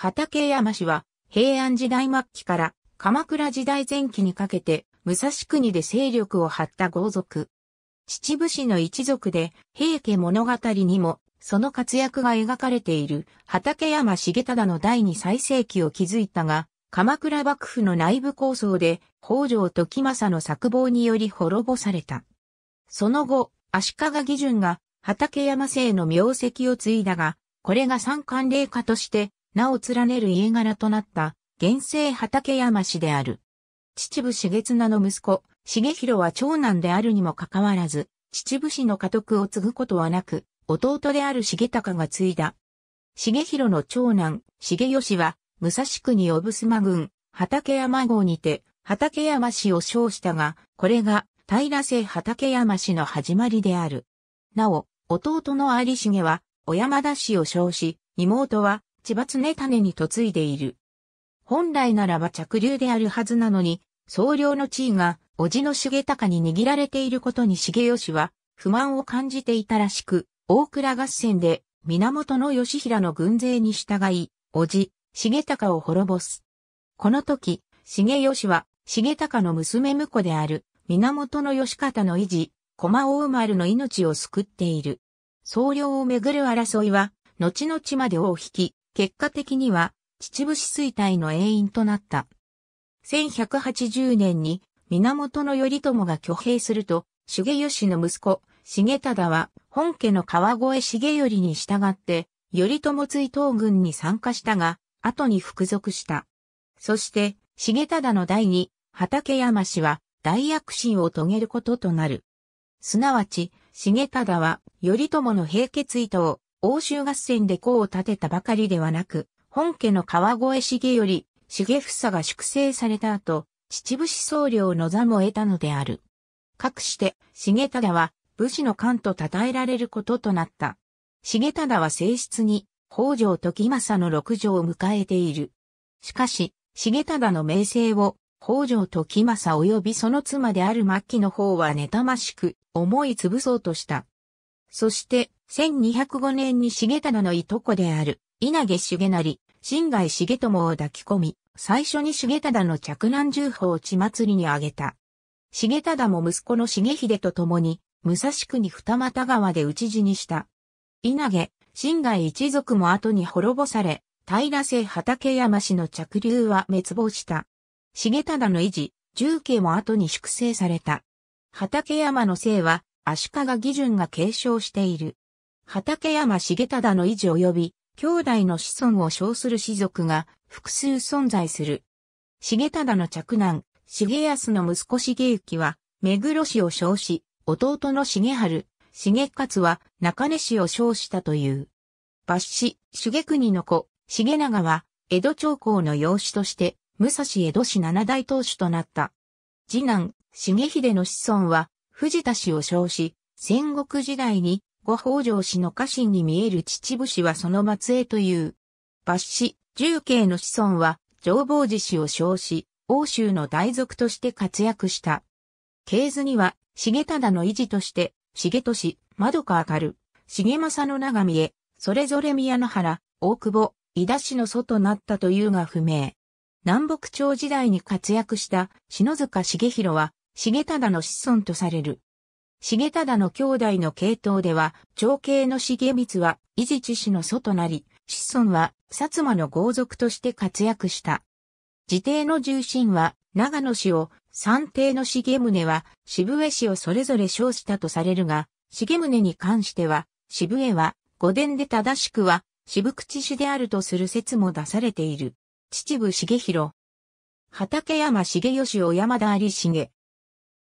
畠山氏は平安時代末期から鎌倉時代前期にかけて武蔵国で勢力を張った豪族。秩父氏の一族で平家物語にもその活躍が描かれている畠山重忠の第二最盛期を築いたが、鎌倉幕府の内部構想で北条時政の策謀により滅ぼされた。その後、足利義順が畠山姓の名跡を継いだが、これが三官霊家として名を連ねる家柄となった、厳世畠山氏である。秩父茂綱の息子、重弘は長男であるにもかかわらず、秩父氏の家督を継ぐことはなく、弟である重隆が継いだ。重弘の長男、重義は、武蔵国小衾郡、畠山郷にて、畠山氏を称したが、これが、平瀬畠山氏の始まりである。なお、弟の有重は、小山田氏を称し、妹は、千葉常種に嫁いでいる。本来ならば着流であるはずなのに、総領の地位が、叔父の重隆に握られていることに重吉は、不満を感じていたらしく、大倉合戦で、源義平の軍勢に従い、叔父、重隆を滅ぼす。この時、重吉は、重隆の娘婿である、源義方の維持、駒大丸の命を救っている。総領をめぐる争いは、後々まで大を引き、結果的には秩父市衰退の永因となった。1180年に源頼朝が挙兵すると、重吉の息子、重忠は本家の川越重頼に従って、頼朝追討軍に参加したが、後に服属した。そして、重忠の代に、畠山氏は大躍進を遂げることとなる。すなわち、重忠は、頼朝の平家追討、欧州合戦で功を立てたばかりではなく、本家の川越重頼、重房が粛清された後、秩父思想領の座も得たのである。かくして、重忠は武士の官と称えられることとなった。重忠は正室に、北条時政の六条を迎えている。しかし、重忠の名声を、北条時政及びその妻である末期の方は妬ましく、思い潰そうとした。そして、1205年に重忠のいとこである、稲毛重成、新外重友を抱き込み、最初に重忠の着難重宝を血祭りにあげた。重忠も息子の重秀と共に、武蔵区に二俣川で討ち死にした。稲毛、新外一族も後に滅ぼされ、平瀬畠山氏の着流は滅亡した。重忠の維持、重慶も後に粛清された。畠山の姓は、足利義順が継承している。畠山重忠の維持及び、兄弟の子孫を称する士族が複数存在する。重忠の嫡男、重康の息子重幸は、目黒氏を称し、弟の重春、重勝は中根氏を称したという。抜子、重国の子、重長は、江戸長江の養子として、武蔵江戸市七大当主となった。次男、重秀の子孫は、藤田氏を称し、戦国時代に後北条氏の家臣に見える秩父氏はその末裔という。抜氏、重慶の子孫は、上坊寺氏を称し、欧州の大族として活躍した。系図には、重忠の遺持として、重氏、窓か明る、重政の長見へ、それぞれ宮野原、大久保、伊田氏の祖となったというが不明。南北朝時代に活躍した篠塚重弘は、重忠の子孫とされる。重忠の兄弟の系統では、長兄の重光は、伊地知氏の祖となり、子孫は、薩摩の豪族として活躍した。自邸の重臣は、長野氏を、三帝の重宗は、渋江氏をそれぞれ称したとされるが、重宗に関しては、渋江は、御殿で正しくは、渋口氏であるとする説も出されている。秩父重弘。畠山重義を山田有重。